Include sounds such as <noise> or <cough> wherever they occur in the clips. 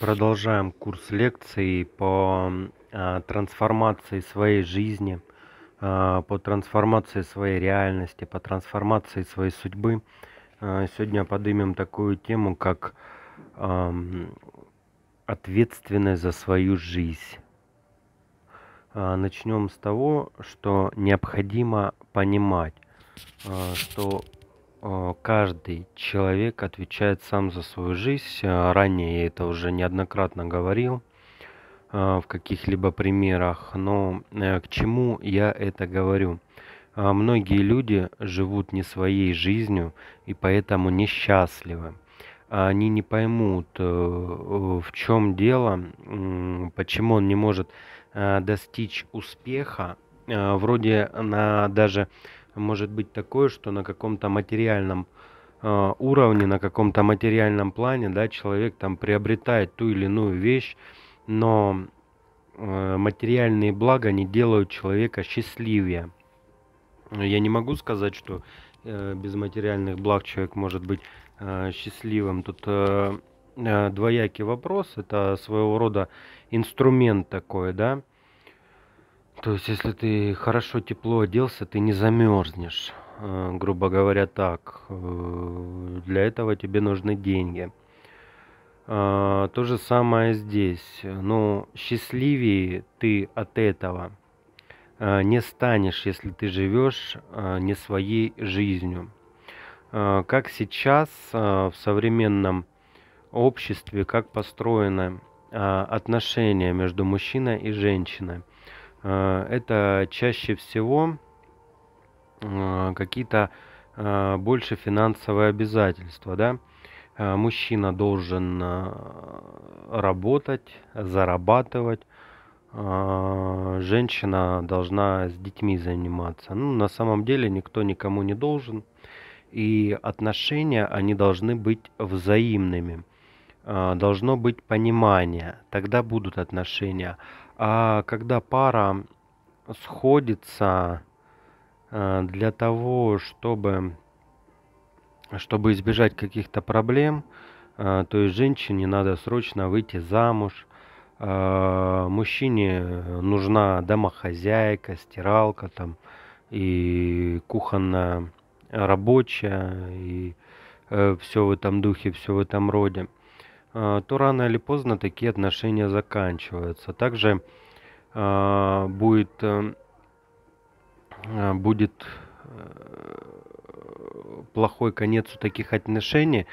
Продолжаем курс лекций по а, трансформации своей жизни, а, по трансформации своей реальности, по трансформации своей судьбы. А, сегодня поднимем такую тему, как ответственность за свою жизнь. Начнем с того, что необходимо понимать, что Э, каждый человек отвечает сам за свою жизнь. Э, ранее я это уже неоднократно говорил э, в каких-либо примерах, но к чему я это говорю? Многие люди живут не своей жизнью и поэтому несчастливы. Они не поймут, в чем дело, почему он не может достичь успеха. Вроде на даже может быть такое, что на каком-то материальном э, уровне, на каком-то материальном плане, да, человек там приобретает ту или иную вещь, но э, материальные блага не делают человека счастливее. Я не могу сказать, что э, без материальных благ человек может быть э, счастливым. Тут э, э двоякий вопрос, это своего рода инструмент такой, да, то есть, если ты хорошо тепло оделся, ты не замерзнешь, э, грубо говоря, так. Э, для этого тебе нужны деньги. Э, то же самое здесь. Но ну, счастливее ты от этого не станешь, если ты живешь не своей жизнью. Как сейчас в современном обществе, как построено отношения между мужчиной и женщиной. Э, это чаще всего э, какие-то э, больше финансовые обязательства, да. Мужчина должен работать, зарабатывать, женщина должна с детьми заниматься. Ну, на самом деле никто никому не должен. И отношения, они должны быть взаимными. Должно быть понимание, тогда будут отношения. А когда пара сходится э, для того, чтобы, чтобы избежать каких-то проблем, э, то есть женщине надо срочно выйти замуж, э, мужчине нужна домохозяйка, стиралка там и кухонная рабочая и все в этом духе, все в этом роде. Э, то рано или поздно такие отношения заканчиваются. Также э, будет, э, будет плохой конец у таких отношений,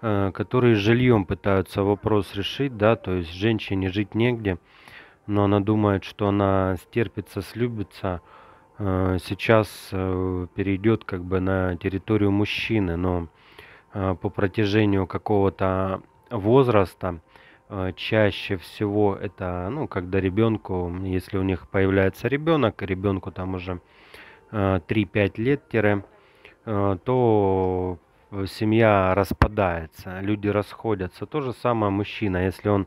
которые жильем пытаются вопрос решить, да, то есть женщине жить негде, но она думает, что она стерпится, слюбится, сейчас перейдет как бы на территорию мужчины, но по протяжению какого-то возраста. Э, чаще всего это, ну, когда ребенку, если у них появляется ребенок, ребенку там уже 3-5 э, лет, тире, э, то семья распадается, люди расходятся. То же самое мужчина, если он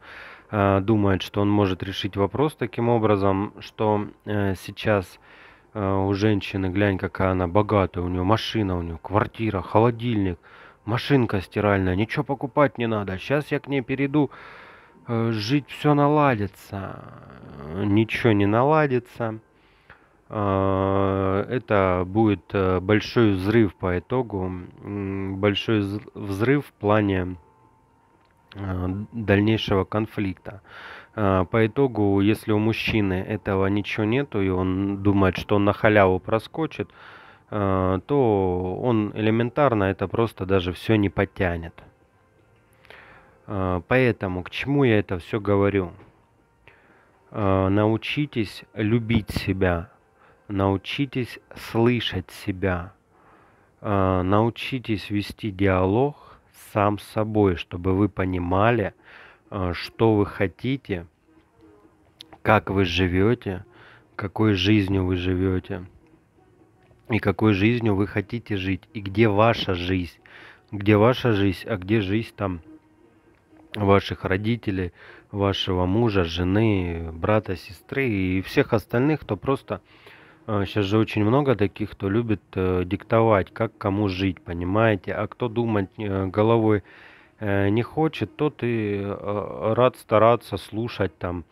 думает, что он может решить вопрос таким образом, что сейчас у женщины, глянь, какая она богатая, у нее машина, у нее квартира, холодильник – Машинка стиральная, ничего покупать не надо. Сейчас я к ней перейду, э, жить все наладится. Ничего не наладится. Э, это будет э, большой взрыв по итогу. Большой взрыв в плане дальнейшего конфликта. По итогу, если у мужчины этого ничего нету, и он думает, что он на халяву проскочит, Э, то он элементарно это просто даже все не подтянет. Э, поэтому к чему я это все говорю? Э, научитесь любить себя, научитесь слышать себя, научитесь вести диалог сам с собой, чтобы вы понимали, что вы хотите, как вы живете, какой жизнью вы живете – и какой жизнью вы хотите жить, и где ваша жизнь, где ваша жизнь, а где жизнь там ваших родителей, вашего мужа, жены, брата, сестры и всех остальных, кто просто сейчас а, же очень много таких, кто любит э, диктовать, как кому жить, понимаете, а кто думать э, головой э, не хочет, тот и рад стараться слушать там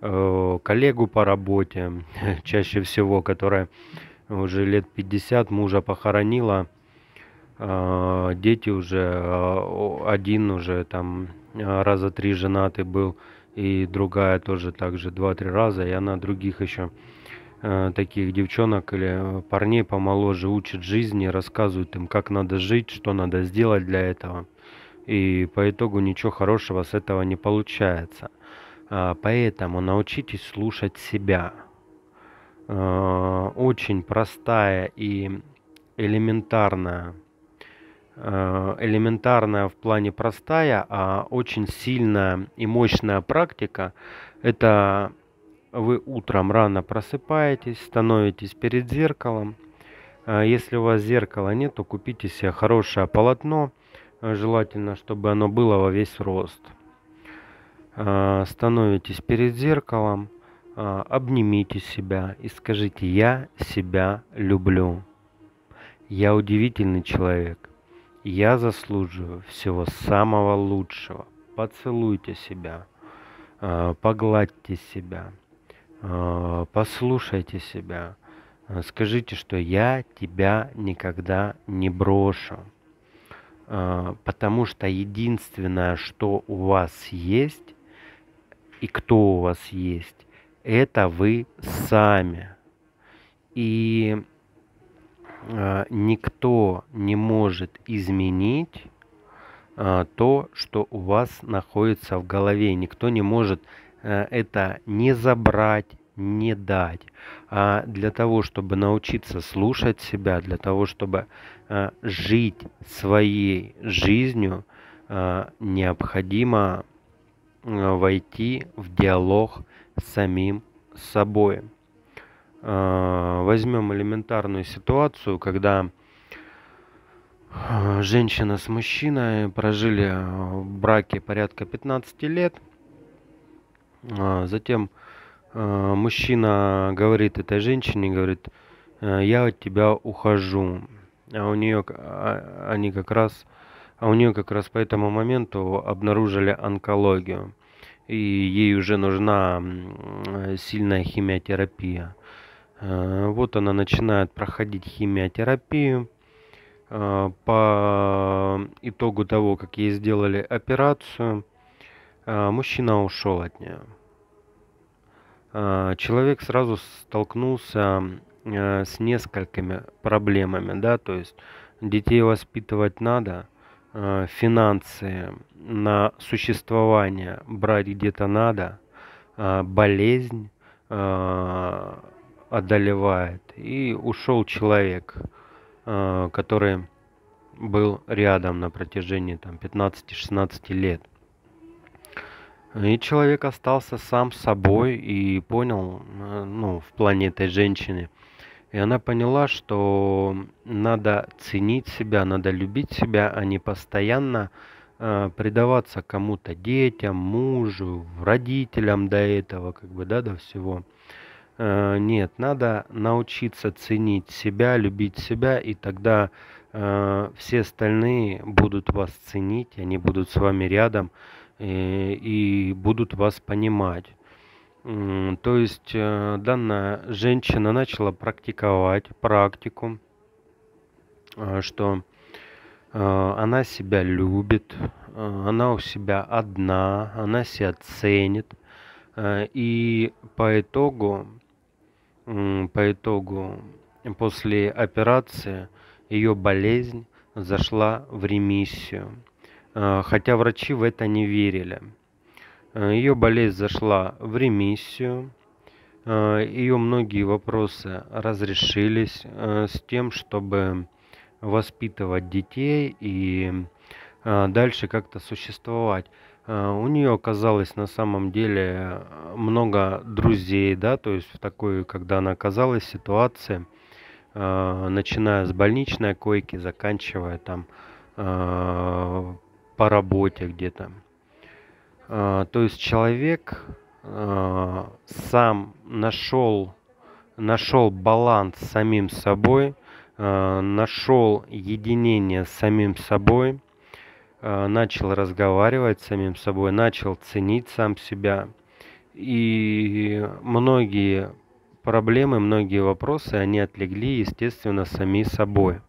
коллегу по работе <laughs> чаще всего, которая уже лет 50, мужа похоронила, а, дети уже, а, один уже там а, раза три женатый был, и другая тоже также два-три раза, и она других еще таких девчонок или парней помоложе учит жизни, рассказывают им, как надо жить, что надо сделать для этого. И по итогу ничего хорошего с этого не получается. Поэтому научитесь слушать себя. Э, очень простая и элементарная, э, элементарная в плане простая, а очень сильная и мощная практика – это вы утром рано просыпаетесь, становитесь перед зеркалом. Э, если у вас зеркала нет, то купите себе хорошее полотно, желательно, чтобы оно было во весь рост. Становитесь перед зеркалом, а, обнимите себя и скажите, я себя люблю. Я удивительный человек. Я заслуживаю всего самого лучшего. Поцелуйте себя, а, погладьте себя, а, послушайте себя. Скажите, что я тебя никогда не брошу. Потому что единственное, что у вас есть, и кто у вас есть, это вы сами. И э, никто не может изменить э, то, что у вас находится в голове. Никто не может э, это не забрать, не дать. А для того, чтобы научиться слушать себя, для того, чтобы э, жить своей жизнью, э, необходимо войти в диалог самим собой. А, возьмем элементарную ситуацию, когда а, женщина с мужчиной прожили в браке порядка 15 лет. А, затем мужчина говорит этой женщине, говорит, «Э, я от тебя ухожу. А у нее они как раз, а у нее как раз по этому моменту обнаружили онкологию и ей уже нужна э, сильная химиотерапия. Э, вот она начинает проходить химиотерапию. Э, по итогу того, как ей сделали операцию, мужчина ушел от нее. Человек сразу столкнулся с несколькими проблемами, да, то есть детей воспитывать надо – Э, финансы на существование брать где-то надо, э, болезнь э, одолевает. И ушел человек, который был рядом на протяжении там 15-16 лет. И человек остался сам собой и понял, ну, в плане этой женщины – и она поняла, что надо ценить себя, надо любить себя, а не постоянно э, предаваться кому-то, детям, мужу, родителям до этого, как бы, да, до всего. Э, нет, надо научиться ценить себя, любить себя, и тогда э, все остальные будут вас ценить, они будут с вами рядом э, и будут вас понимать. То есть э, данная женщина начала практиковать практику, э, что э, она себя любит, она у себя одна, она себя ценит. И по итогу, по итогу после операции ее болезнь зашла в ремиссию. Хотя врачи в это не верили. Ее болезнь зашла в ремиссию. Э, Ее многие вопросы разрешились э, с тем, чтобы воспитывать детей и э, дальше как-то существовать. У нее оказалось на самом деле много друзей, да, то есть в такой, когда она оказалась ситуации, начиная с больничной койки, заканчивая там по работе где-то. А, то есть человек а, сам нашел, нашел баланс с самим собой, а, нашел единение с самим собой, начал разговаривать с самим собой, начал ценить сам себя. И многие проблемы, многие вопросы, они отлегли, естественно, сами собой.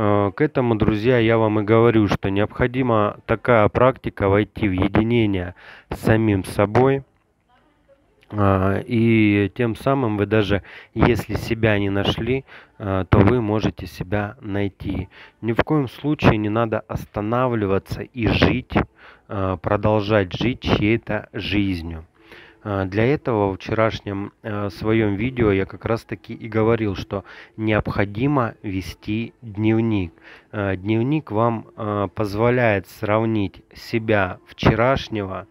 Э, к этому, друзья, я вам и говорю, что необходима такая практика войти в единение с самим собой. Э, и тем самым вы даже, если себя не нашли, э, то вы можете себя найти. Ни в коем случае не надо останавливаться и жить, продолжать жить чьей-то жизнью. А, для этого в вчерашнем э, своем видео я как раз таки и говорил, что необходимо вести дневник. Э, дневник вам э, позволяет сравнить себя вчерашнего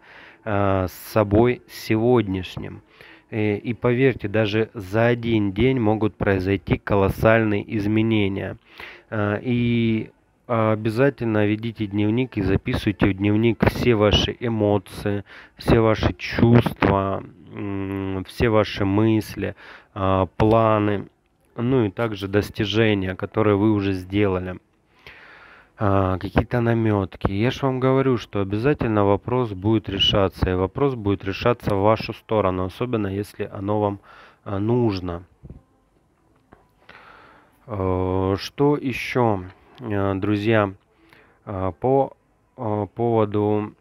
с собой сегодняшним. И поверьте, даже за один день могут произойти колоссальные изменения. И а, обязательно ведите дневник и записывайте в дневник все ваши эмоции, все ваши чувства, все ваши мысли, а, планы, ну и также достижения, которые вы уже сделали. А, какие-то наметки. Я же вам говорю, что обязательно вопрос будет решаться, и вопрос будет решаться в вашу сторону, особенно если оно вам нужно. Что еще? Э, друзья, э, по э, поводу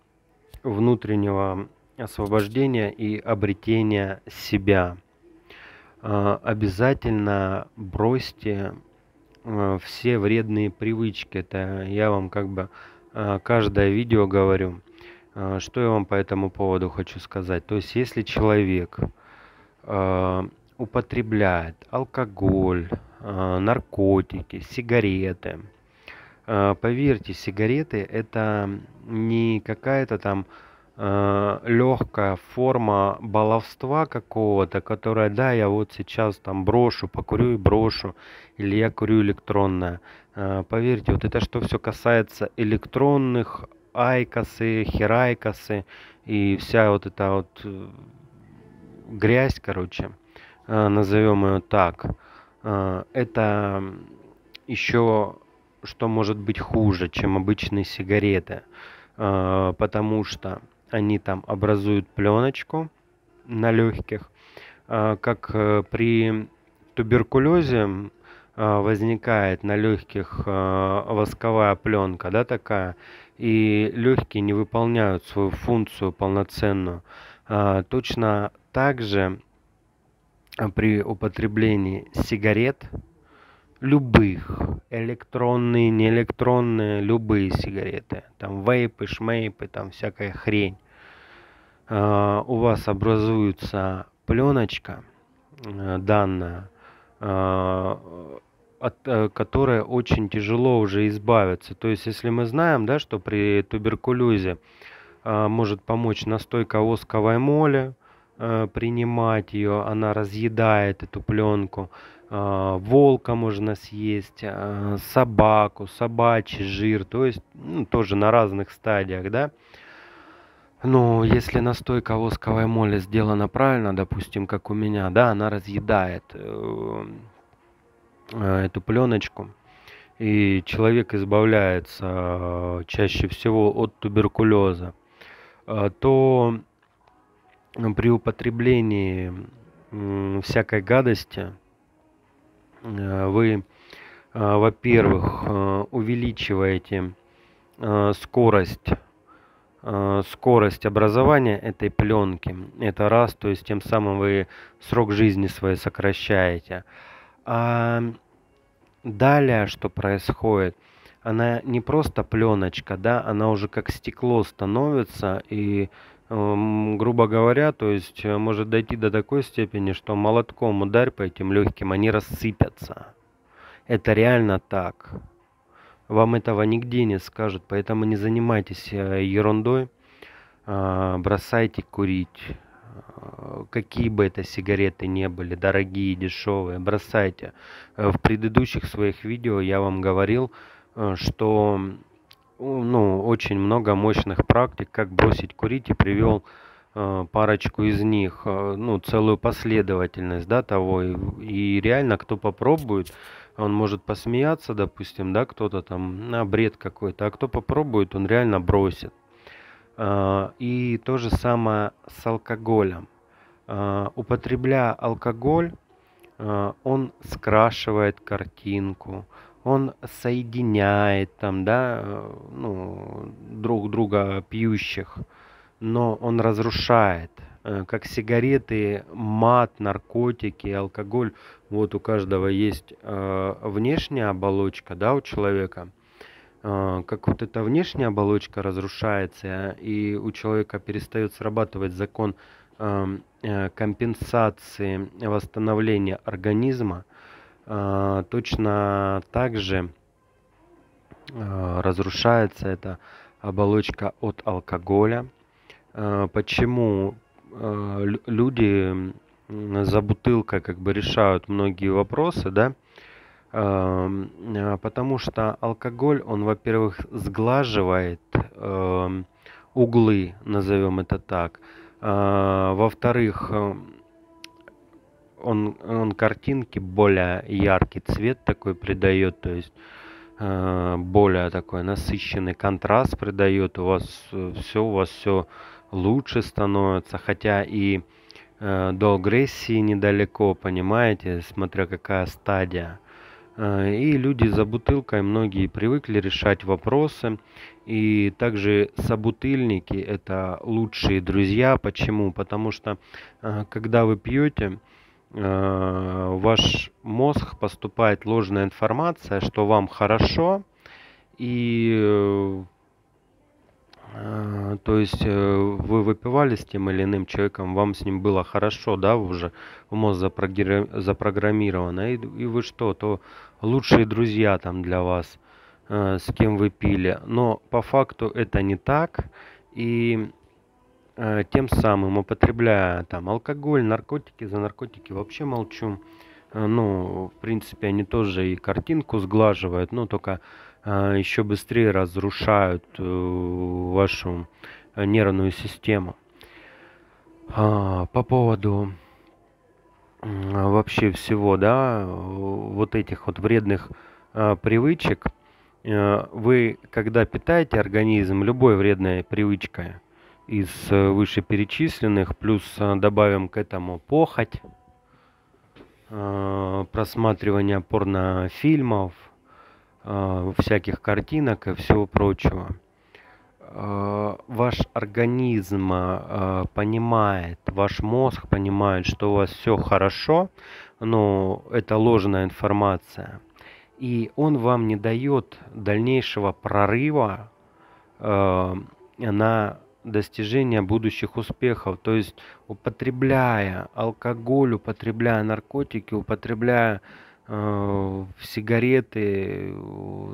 внутреннего освобождения и обретения себя. Обязательно бросьте все вредные привычки. Это я вам как бы каждое видео говорю. Что я вам по этому поводу хочу сказать? То есть, если человек употребляет алкоголь, наркотики, сигареты, Э, поверьте, сигареты это не какая-то там э, легкая форма баловства какого-то, которая, да, я вот сейчас там брошу, покурю и брошу, или я курю электронное. Э, поверьте, вот это что все касается электронных, айкосы, херайкосы и вся вот эта вот грязь, короче, назовем ее так, это еще что может быть хуже, чем обычные сигареты, а, потому что они там образуют пленочку на легких, а, как э, при туберкулезе а, возникает на легких восковая пленка, да, такая, и легкие не выполняют свою функцию полноценную. Точно так же при употреблении сигарет любых, электронные, неэлектронные, любые сигареты, там вейпы, шмейпы, там всякая хрень, э, у вас образуется пленочка э, данная, а, э, от которой очень тяжело уже избавиться. То есть, если мы знаем, да, что при туберкулезе э, может помочь настойка восковой моли, э, принимать ее, она разъедает эту пленку, Э, волка можно съесть, э, собаку, собачий жир, то есть ну, тоже на разных стадиях, да. Но если настойка восковой моли сделана правильно, допустим, как у меня, да, она разъедает э, эту пленочку, и человек избавляется чаще всего от туберкулеза, то при употреблении всякой гадости, Э, вы, э, во-первых, э, увеличиваете скорость скорость образования этой пленки. Это раз, то есть тем самым вы срок жизни своей сокращаете. А далее, что происходит, она не просто пленочка, да, она уже как стекло становится, и Эм, грубо говоря, то есть э, может дойти до такой степени, что молотком ударь по этим легким, они рассыпятся. Это реально так. Вам этого нигде не скажут, поэтому не занимайтесь э, ерундой, э, бросайте курить. Какие бы это сигареты не были, дорогие, дешевые, бросайте. В предыдущих своих видео я вам говорил, что ну, очень много мощных практик, как бросить курить, и привел э, парочку из них, э, ну, целую последовательность, да, того, и, и реально, кто попробует, он может посмеяться, допустим, да, кто-то там, на бред какой-то, а кто попробует, он реально бросит. Э, и то же самое с алкоголем. употребляя алкоголь, он скрашивает картинку, он соединяет там, да, э, ну, друг друга пьющих, но он разрушает, э, как сигареты, мат, наркотики, алкоголь. Вот у каждого есть э, внешняя оболочка, да, у человека. Как вот эта внешняя оболочка разрушается, и у человека перестает срабатывать закон эм, компенсации восстановления организма, а, точно так же а, разрушается эта оболочка от алкоголя. А, почему люди за бутылкой как бы решают многие вопросы, да? Потому что алкоголь, он, во-первых, сглаживает эм, углы, назовем это так. Во-вторых, эм, он, он картинке более яркий цвет такой придает, то есть э, более такой насыщенный контраст придает, у вас э, все, у вас все лучше становится, хотя и э, до агрессии недалеко, понимаете, смотря какая стадия. Э, и люди за бутылкой многие привыкли решать вопросы. И также собутыльники это лучшие друзья. Почему? Потому что э, когда вы пьете, в э, ваш мозг поступает ложная информация, что вам хорошо, и э, то есть э, вы выпивали с тем или иным человеком, вам с ним было хорошо, да, уже мозг запрограммировано, и, и вы что, то лучшие друзья там для вас, с кем вы пили. Но по факту это не так, и Э, тем самым употребляя там алкоголь, наркотики, за наркотики вообще молчу. Э, ну, в принципе, они тоже и картинку сглаживают, но только э, еще быстрее разрушают вашу нервную систему. А, по поводу вообще всего, да, вот этих вот вредных привычек, вы, когда питаете организм любой вредной привычкой, из э, вышеперечисленных, плюс э, добавим к этому похоть, э, просматривание порнофильмов, всяких картинок и всего прочего. Ваш организм понимает, ваш мозг понимает, что у вас все хорошо, но это ложная информация. И он вам не дает дальнейшего прорыва на достижения будущих успехов. То есть употребляя алкоголь, употребляя наркотики, употребляя э, сигареты,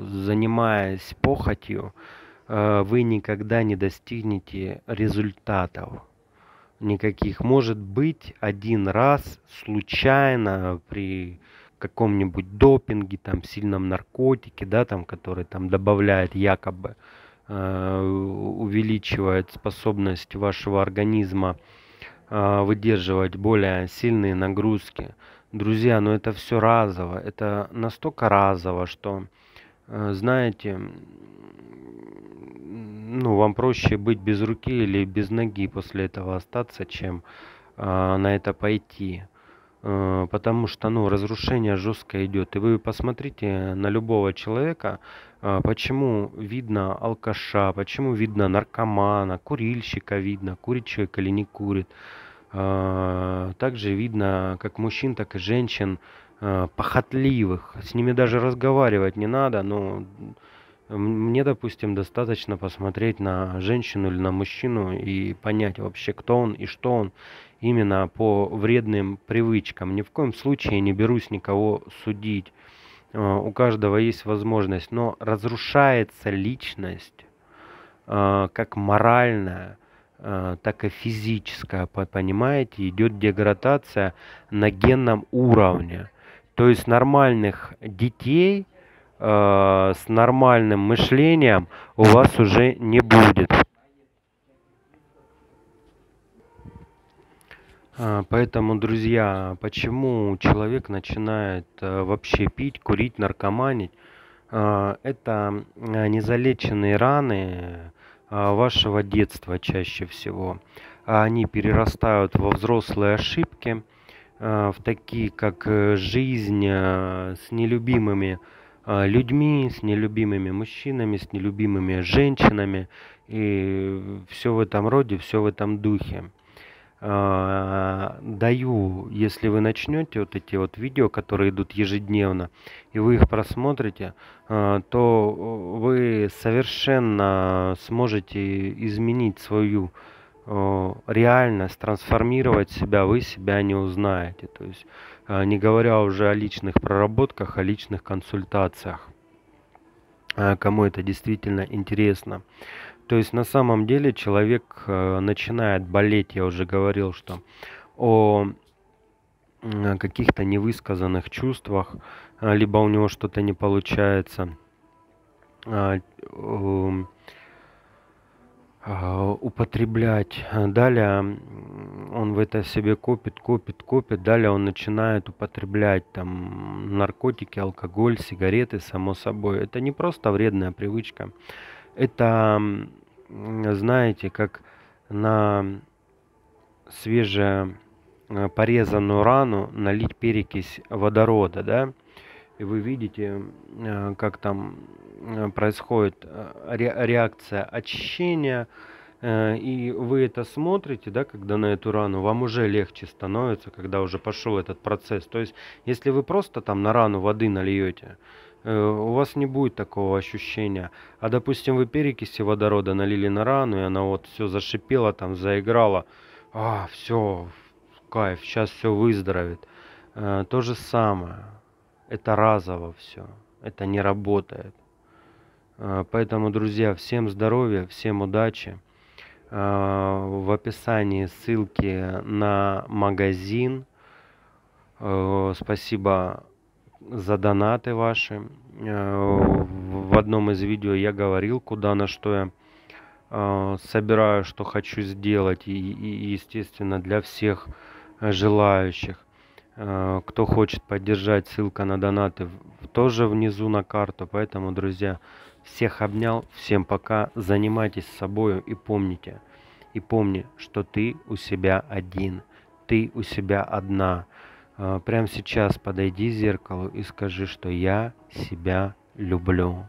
занимаясь похотью, э, вы никогда не достигнете результатов никаких. Может быть, один раз случайно при каком-нибудь допинге, там, сильном наркотике, да, там, который там добавляет якобы э, а, увеличивает способность вашего организма а, выдерживать более сильные нагрузки. Друзья, но ну это все разово, это настолько разово, что, а, знаете, ну, вам проще быть без руки или без ноги после этого остаться, чем на это пойти. Э, потому что ну, разрушение жестко идет. И вы посмотрите на любого человека, э, почему видно алкаша, почему видно наркомана, курильщика видно, курит человек или не курит. Э, также видно как мужчин, так и женщин похотливых. С ними даже разговаривать не надо, но мне, допустим, достаточно посмотреть на женщину или на мужчину и понять вообще, кто он и что он именно по вредным привычкам. Ни в коем случае не берусь никого судить. Э, у каждого есть возможность, но разрушается личность э, как моральная, э, так и физическая, понимаете, идет деградация на генном уровне. То есть нормальных детей с нормальным мышлением у вас уже не будет. А, поэтому, друзья, почему человек начинает э, вообще пить, курить, наркоманить, а, это э, незалеченные раны э, вашего детства чаще всего. Они перерастают во взрослые ошибки, в такие как жизнь с нелюбимыми людьми, с нелюбимыми мужчинами, с нелюбимыми женщинами и все в этом роде, все в этом духе. А, даю, если вы начнете вот эти вот видео, которые идут ежедневно, и вы их просмотрите, а, то вы совершенно сможете изменить свою а, реальность, трансформировать себя, вы себя не узнаете. То есть не говоря уже о личных проработках, о личных консультациях кому это действительно интересно. То есть на самом деле человек э, начинает болеть, я уже говорил, что о каких-то невысказанных чувствах, а, либо у него что-то не получается, а, эм, а, употреблять. Далее он в это себе копит, копит, копит. Далее он начинает употреблять там наркотики, алкоголь, сигареты, само собой. Это не просто вредная привычка. Это, знаете, как на свеже э, порезанную рану налить перекись водорода, да, и вы видите, э, как там э, происходит реакция очищения, и вы это смотрите, да, когда на эту рану, вам уже легче становится, когда уже пошел этот процесс. То есть, если вы просто там на рану воды нальете, Э, у вас не будет такого ощущения. А допустим, вы перекиси водорода налили на рану, и она вот все зашипела, там заиграла. А, все, кайф, сейчас все выздоровит, э, То же самое. Это разово все. Это не работает. Э, поэтому, друзья, всем здоровья, всем удачи. В описании ссылки на магазин. Спасибо за донаты ваши. Э, в одном из видео я говорил, куда на что я э, собираю, что хочу сделать, и, и естественно, для всех желающих. Э, кто хочет поддержать, ссылка на донаты тоже внизу на карту. Поэтому, друзья, всех обнял, всем пока, занимайтесь собой и помните, и помни, что ты у себя один, ты у себя одна. А, прямо сейчас подойди к зеркалу и скажи, что я себя люблю.